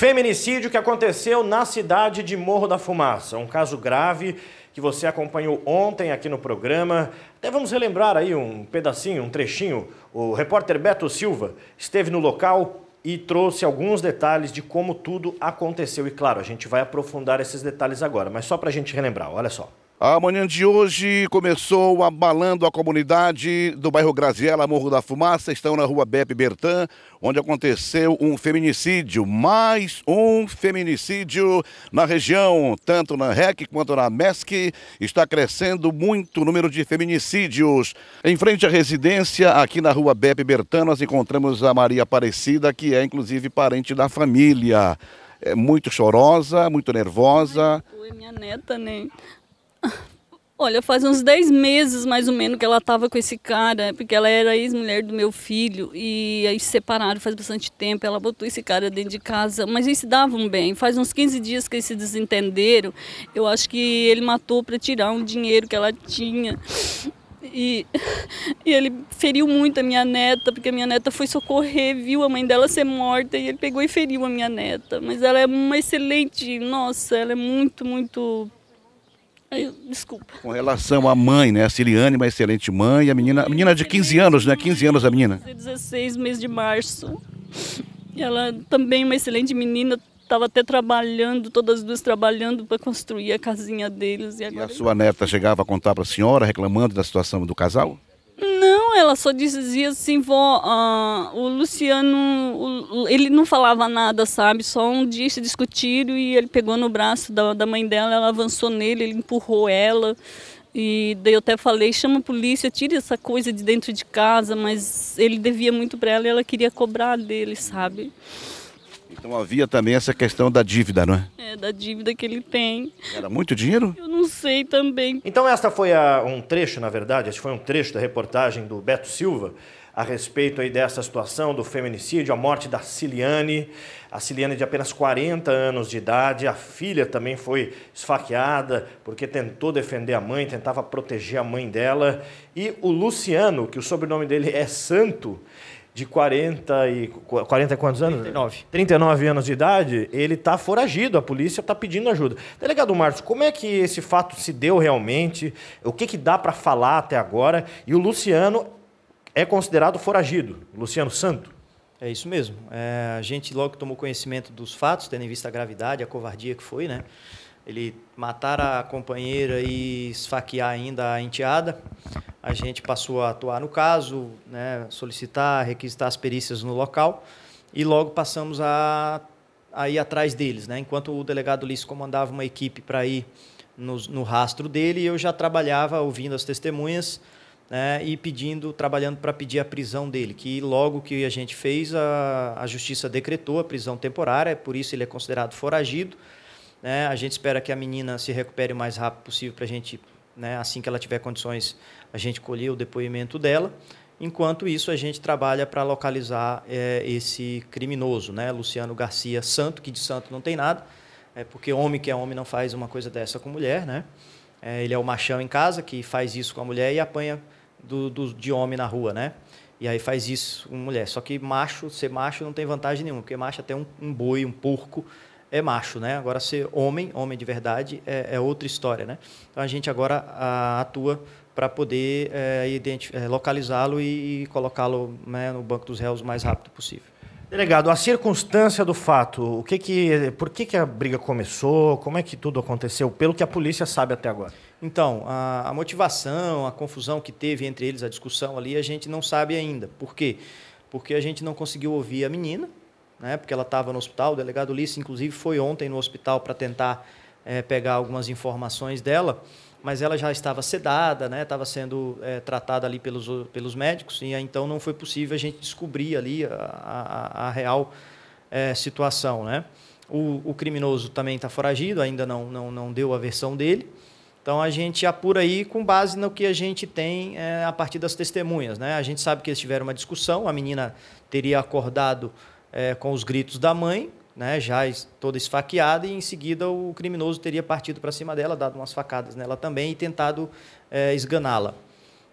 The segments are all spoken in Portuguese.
Feminicídio que aconteceu na cidade de Morro da Fumaça. Um caso grave que você acompanhou ontem aqui no programa. Até vamos relembrar aí um pedacinho, um trechinho. O repórter Beto Silva esteve no local e trouxe alguns detalhes de como tudo aconteceu. E claro, a gente vai aprofundar esses detalhes agora, mas só para a gente relembrar, olha só. A manhã de hoje começou abalando a comunidade do bairro Graziella, Morro da Fumaça. Estão na rua Beppe Bertan, onde aconteceu um feminicídio, mais um feminicídio na região. Tanto na REC quanto na MESC está crescendo muito o número de feminicídios. Em frente à residência, aqui na rua Beppe Bertan, nós encontramos a Maria Aparecida, que é inclusive parente da família. É muito chorosa, muito nervosa. Foi minha neta, né? Olha, faz uns 10 meses mais ou menos que ela estava com esse cara, né, porque ela era ex-mulher do meu filho e aí se separaram faz bastante tempo. Ela botou esse cara dentro de casa, mas eles se davam bem. Faz uns 15 dias que eles se desentenderam. Eu acho que ele matou para tirar um dinheiro que ela tinha. E, e, ele feriu muito a minha neta, porque a minha neta foi socorrer, viu a mãe dela ser morta e ele pegou e feriu a minha neta. Mas ela é uma excelente, nossa, ela é muito, muito desculpa. Com relação à mãe, né? A Siriane, uma excelente mãe. A menina, a menina de 15 anos, né? 15 anos a menina. 16, mês de março. Ela também uma excelente menina. Estava até trabalhando, todas as duas trabalhando para construir a casinha deles. E, agora... e a sua neta chegava a contar para a senhora, reclamando da situação do casal? Não, ela só dizia assim, vó, ah, o Luciano, o, ele não falava nada, sabe? Só um dia se discutiram e ele pegou no braço da, da mãe dela, ela avançou nele, ele empurrou ela. E daí eu até falei, chama a polícia, tira essa coisa de dentro de casa, mas ele devia muito para ela e ela queria cobrar dele, sabe? Então havia também essa questão da dívida, não é? É, da dívida que ele tem. Era muito dinheiro? Eu não sei também. Então esta foi a, um trecho, na verdade, este foi um trecho da reportagem do Beto Silva a respeito aí dessa situação do feminicídio, a morte da Ciliane, a Ciliane de apenas 40 anos de idade, a filha também foi esfaqueada porque tentou defender a mãe, tentava proteger a mãe dela, e o Luciano, que o sobrenome dele é Santo, de 40 e 40 e quantos anos? 39. 39 anos de idade, ele está foragido, a polícia está pedindo ajuda. Delegado Marcos, como é que esse fato se deu realmente? O que, que dá para falar até agora? E o Luciano é considerado foragido, Luciano Santo. É isso mesmo. É, a gente logo tomou conhecimento dos fatos, tendo em vista a gravidade, a covardia que foi, né? Ele matar a companheira e esfaquear ainda a enteada a gente passou a atuar no caso, né, solicitar, requisitar as perícias no local e logo passamos a, a ir atrás deles. Né? Enquanto o delegado Ulisses comandava uma equipe para ir no, no, rastro dele, eu já trabalhava ouvindo as testemunhas né, e pedindo, trabalhando para pedir a prisão dele, que logo que a gente fez, a, a justiça decretou a prisão temporária, por isso ele é considerado foragido. Né? A gente espera que a menina se recupere o mais rápido possível para a gente né? Assim que ela tiver condições, a gente colher o depoimento dela. Enquanto isso, a gente trabalha para localizar é, esse criminoso, né? Luciano Garcia Santo, que de santo não tem nada, é porque homem que é homem não faz uma coisa dessa com mulher, né? É, ele é o machão em casa que faz isso com a mulher e apanha do, do, de homem na rua, né? E aí faz isso com mulher. Só que macho, ser macho não tem vantagem nenhuma, porque macho é até um, um boi, um porco, é macho, né? Agora ser homem, homem de verdade, é, é outra história, né? Então a gente agora a, atua para poder é, é, localizá-lo e, e colocá-lo né, no banco dos réus o mais rápido possível. Delegado, a circunstância do fato, o que que, por que, que a briga começou, como é que tudo aconteceu, pelo que a polícia sabe até agora? Então, a, a motivação, a confusão que teve entre eles, a discussão ali, a gente não sabe ainda. Por quê? Porque a gente não conseguiu ouvir a menina, né? Porque ela estava no hospital. O delegado Ulisses, inclusive, foi ontem no hospital para tentar é, pegar algumas informações dela, mas ela já estava sedada, né? Estava sendo é, tratada ali pelos, pelos médicos e então não foi possível a gente descobrir ali a, a, a real é, situação, né? O, o criminoso também está foragido, ainda não, não, não deu a versão dele. Então a gente apura aí com base no que a gente tem é, a partir das testemunhas. Né? A gente sabe que eles tiveram uma discussão, a menina teria acordado é, com os gritos da mãe, né, já toda esfaqueada, e em seguida o criminoso teria partido para cima dela, dado umas facadas nela também e tentado é, esganá-la.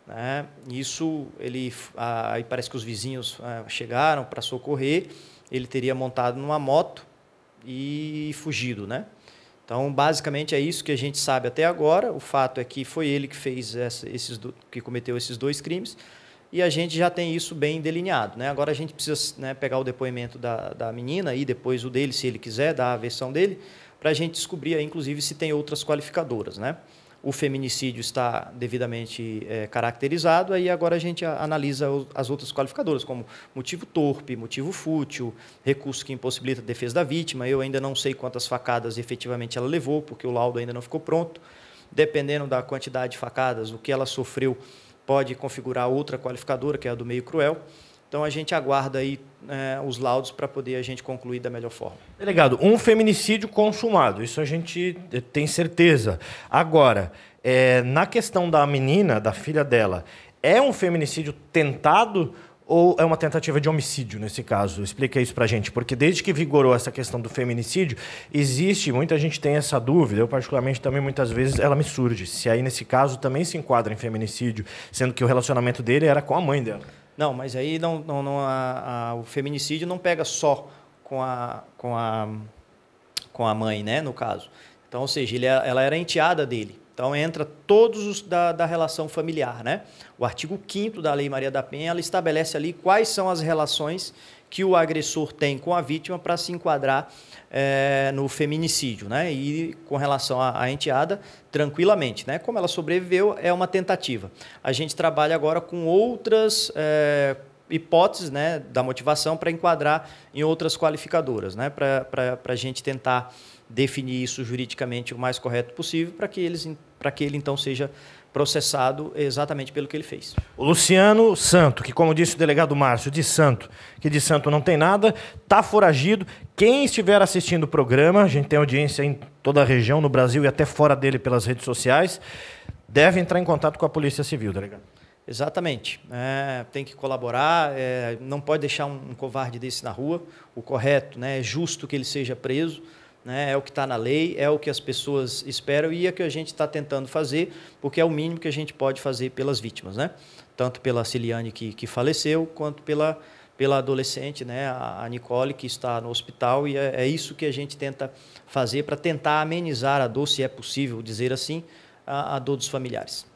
Né? Isso, ele, aí parece que os vizinhos é, chegaram para socorrer, ele teria montado numa moto e fugido, né? Então, basicamente é isso que a gente sabe até agora. O fato é que foi ele que fez essa, esses que cometeu esses dois crimes e a gente já tem isso bem delineado. Né? Agora a gente precisa né, pegar o depoimento da, da menina e depois o dele, se ele quiser, dar a versão dele, para a gente descobrir, aí, inclusive, se tem outras qualificadoras. Né? O feminicídio está devidamente é, caracterizado, aí agora a gente analisa as outras qualificadoras, como motivo torpe, motivo fútil, recurso que impossibilita a defesa da vítima. Eu ainda não sei quantas facadas efetivamente ela levou, porque o laudo ainda não ficou pronto. Dependendo da quantidade de facadas, o que ela sofreu pode configurar outra qualificadora, que é a do meio cruel. Então a gente aguarda aí é, os laudos para poder a gente concluir da melhor forma. Delegado, um feminicídio consumado, isso a gente eh, tem certeza. Agora, é, na questão da menina, da filha dela, é um feminicídio tentado? ou é uma tentativa de homicídio nesse caso? Explica isso pra gente, porque desde que vigorou essa questão do feminicídio, existe, muita gente tem essa dúvida, eu particularmente também muitas vezes ela me surge, se aí nesse caso também se enquadra em feminicídio, sendo que o relacionamento dele era com a mãe dela. Não, mas aí não, não, não a, a, o feminicídio não pega só com a, com a, com a mãe, né, no caso. Então, ou seja, ele, é, ela era enteada dele. Então entra todos os da, da relação familiar, né? O artigo 5 da Lei Maria da Penha, ela estabelece ali quais são as relações que o agressor tem com a vítima para se enquadrar é, no feminicídio, né? E com relação à, enteada, tranquilamente, né? Como ela sobreviveu, é uma tentativa. A gente trabalha agora com outras é, hipóteses, né, da motivação para enquadrar em outras qualificadoras, né? Para a gente tentar definir isso juridicamente o mais correto possível para que eles para que ele então seja processado exatamente pelo que ele fez. O Luciano Santo, que como disse o delegado Márcio, de Santo, que de Santo não tem nada, está foragido. Quem estiver assistindo o programa, a gente tem audiência em toda a região, no Brasil e até fora dele pelas redes sociais, deve entrar em contato com a Polícia Civil, delegado. Exatamente. É, tem que colaborar, é, não pode deixar um, um covarde desse na rua. O correto, né, é justo que ele seja preso né? é o que está na lei, é o que as pessoas esperam e é o que a gente está tentando fazer, porque é o mínimo que a gente pode fazer pelas vítimas, né? tanto pela Ciliane que, que faleceu, quanto pela, pela adolescente, né? a Nicole, que está no hospital, e é, é isso que a gente tenta fazer para tentar amenizar a dor, se é possível dizer assim, a, a dor dos familiares.